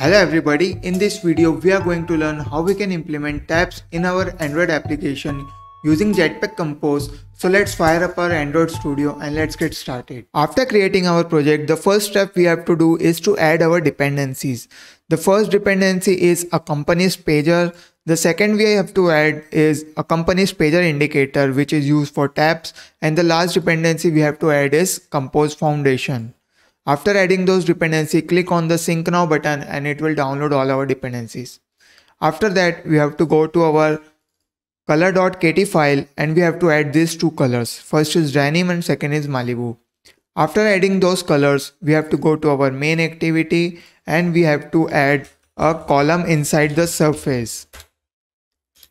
Hello everybody, in this video we are going to learn how we can implement tabs in our Android application using Jetpack Compose. So let's fire up our Android Studio and let's get started. After creating our project, the first step we have to do is to add our dependencies. The first dependency is a company's pager. The second we have to add is a company's pager indicator which is used for tabs and the last dependency we have to add is Compose Foundation. After adding those dependency, click on the sync now button and it will download all our dependencies. After that, we have to go to our color.kt file and we have to add these two colors. First is denim and second is Malibu. After adding those colors, we have to go to our main activity and we have to add a column inside the surface.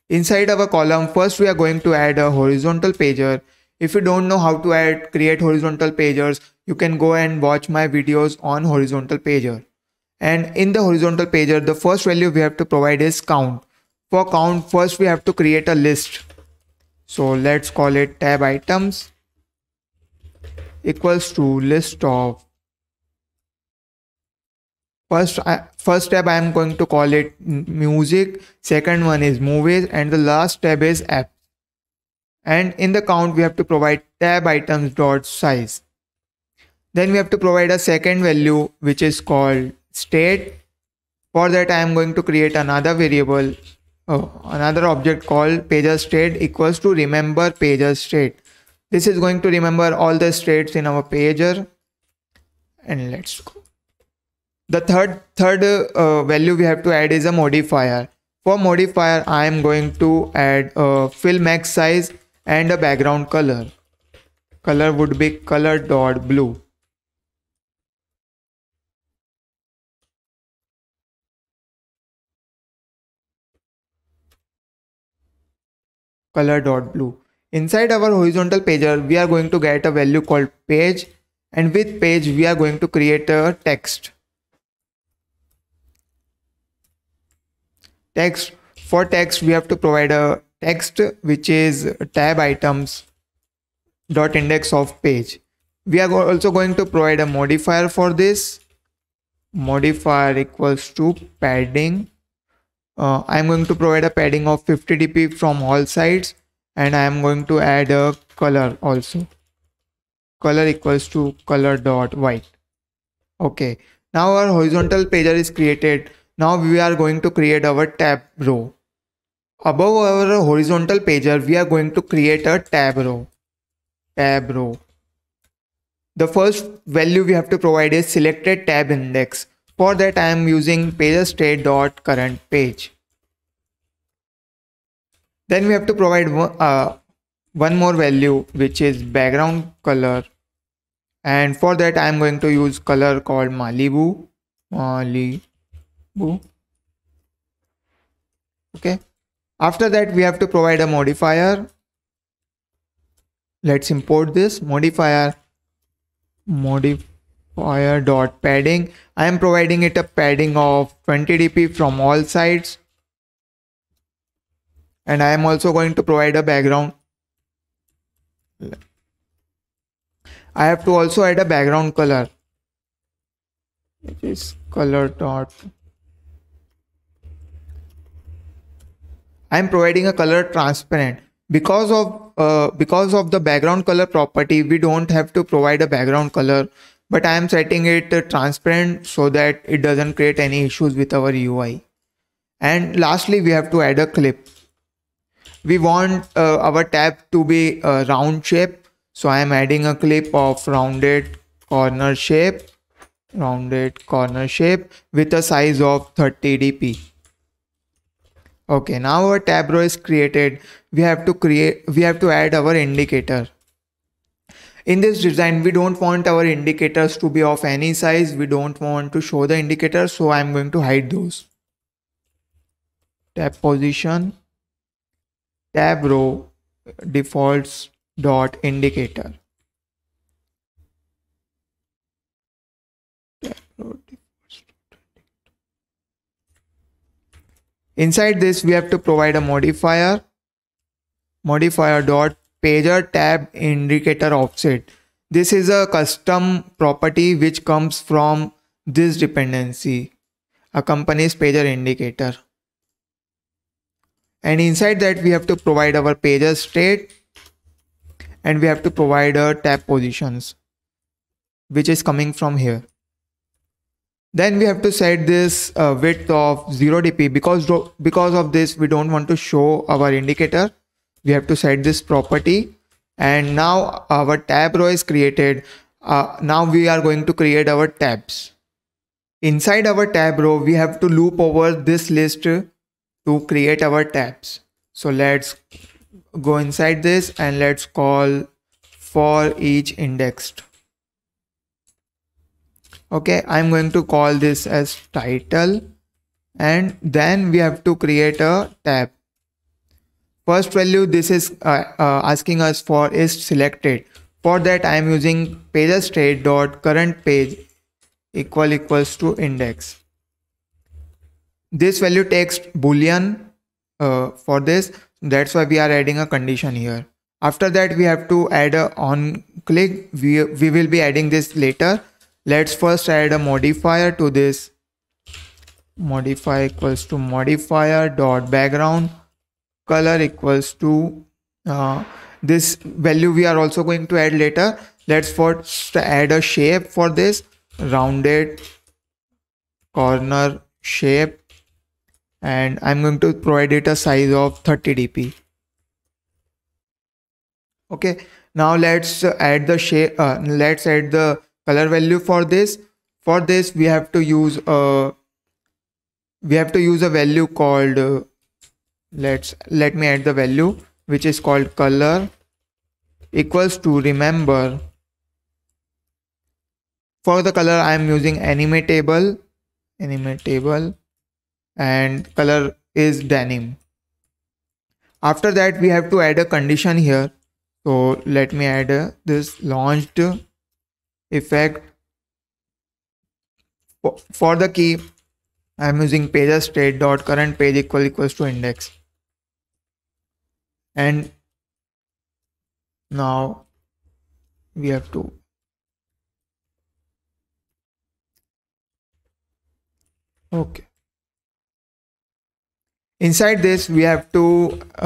Inside our column, first we are going to add a horizontal pager. If you don't know how to add create horizontal pagers, you can go and watch my videos on horizontal pager. And in the horizontal pager, the first value we have to provide is count. For count, first we have to create a list. So let's call it tab items equals to list of first I, first tab I am going to call it music second one is movies and the last tab is app and in the count we have to provide tab items dot size then we have to provide a second value which is called state. For that I am going to create another variable, oh, another object called pager state equals to remember pager state. This is going to remember all the states in our pager. And let's go. The third, third uh, value we have to add is a modifier. For modifier, I am going to add a fill max size and a background color. Color would be color dot blue. color dot blue. Inside our horizontal pager, we are going to get a value called page and with page, we are going to create a text. Text for text, we have to provide a text which is tab items dot index of page. We are also going to provide a modifier for this modifier equals to padding uh, I'm going to provide a padding of 50 dp from all sides and I am going to add a color also color equals to color dot white okay now our horizontal pager is created now we are going to create our tab row above our horizontal pager we are going to create a tab row tab row the first value we have to provide is selected tab index for that I am using page state dot current page. Then we have to provide uh, one more value which is background color and for that I am going to use color called Malibu. Malibu. Okay. After that we have to provide a modifier. Let's import this modifier modify wire dot padding i am providing it a padding of 20 dp from all sides and i am also going to provide a background i have to also add a background color which is color dot i am providing a color transparent because of uh, because of the background color property we don't have to provide a background color but I am setting it transparent so that it doesn't create any issues with our UI. And lastly, we have to add a clip. We want uh, our tab to be a round shape. So I am adding a clip of rounded corner shape, rounded corner shape with a size of 30 dp. Okay, now our tab row is created. We have to create, we have to add our indicator. In this design, we don't want our indicators to be of any size. We don't want to show the indicators. So I'm going to hide those. Tab position, tab row, defaults dot indicator. Inside this, we have to provide a modifier modifier dot pager tab indicator offset. This is a custom property which comes from this dependency, a company's pager indicator. And inside that we have to provide our pager state and we have to provide our tab positions which is coming from here. Then we have to set this uh, width of 0 dp because, because of this we don't want to show our indicator we have to set this property and now our tab row is created uh, now we are going to create our tabs inside our tab row we have to loop over this list to create our tabs so let's go inside this and let's call for each indexed okay i'm going to call this as title and then we have to create a tab First value this is uh, uh, asking us for is selected. For that I am using page state dot current page equal equals to index. This value takes boolean uh, for this. That's why we are adding a condition here. After that we have to add a on click. We, we will be adding this later. Let's first add a modifier to this modify equals to modifier dot background color equals to uh, this value we are also going to add later let's first add a shape for this rounded corner shape and I'm going to provide it a size of 30 dp okay now let's add the shape uh, let's add the color value for this for this we have to use a we have to use a value called uh, let's let me add the value which is called color equals to remember for the color i am using animate table animate table and color is denim after that we have to add a condition here so let me add uh, this launched effect for the key i am using page state dot current page equal equals to index and now we have to okay inside this we have to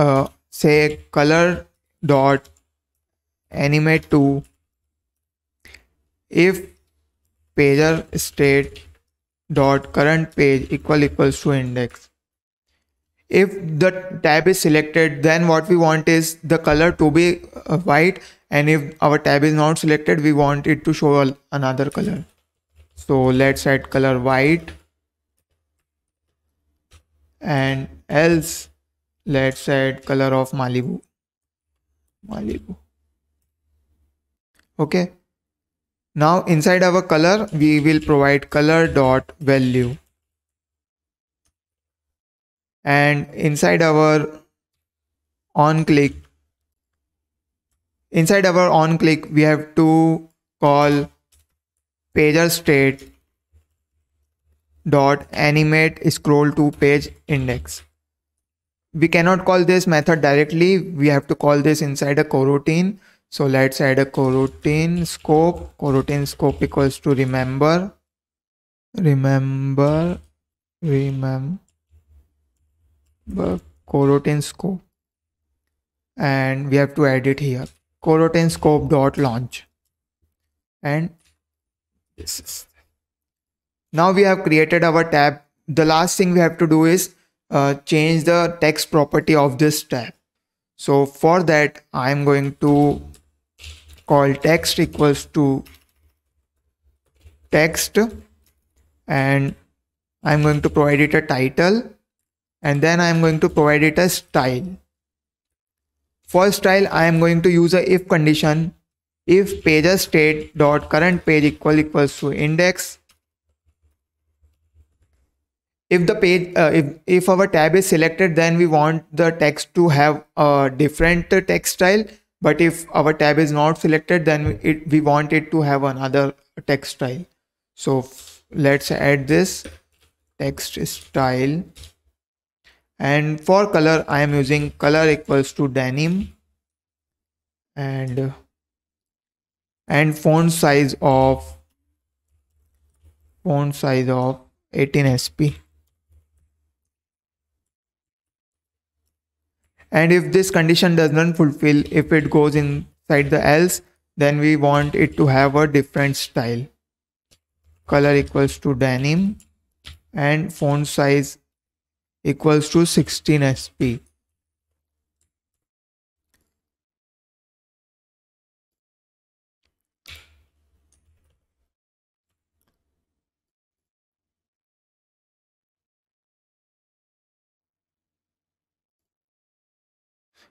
uh, say color dot animate to if pager state dot current page equal equals to index if the tab is selected then what we want is the color to be uh, white and if our tab is not selected we want it to show another color so let's add color white and else let's add color of malibu malibu okay now inside our color we will provide color dot value and inside our on click inside our on click we have to call pager state dot animate scroll to page index we cannot call this method directly we have to call this inside a coroutine so let's add a coroutine scope coroutine scope equals to remember remember remember coroutine scope and we have to add it here coroutine scope dot launch and this is now we have created our tab the last thing we have to do is uh, change the text property of this tab so for that i am going to call text equals to text and i'm going to provide it a title and then I am going to provide it a style. For style, I am going to use a if condition if page state dot current page equal equals to index if the page uh, if if our tab is selected then we want the text to have a different text style but if our tab is not selected then it, we want it to have another text style so let's add this text style and for color I am using color equals to denim and and font size of font size of 18 sp and if this condition does not fulfill if it goes inside the else then we want it to have a different style color equals to denim and font size equals to 16 SP.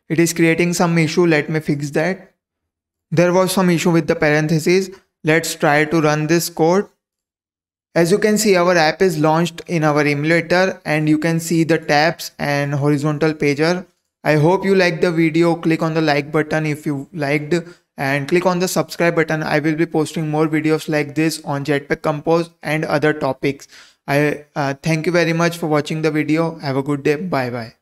It is creating some issue. Let me fix that. There was some issue with the parentheses. Let's try to run this code. As you can see, our app is launched in our emulator and you can see the tabs and horizontal pager. I hope you liked the video. Click on the like button if you liked and click on the subscribe button. I will be posting more videos like this on Jetpack Compose and other topics. I uh, thank you very much for watching the video. Have a good day. Bye bye.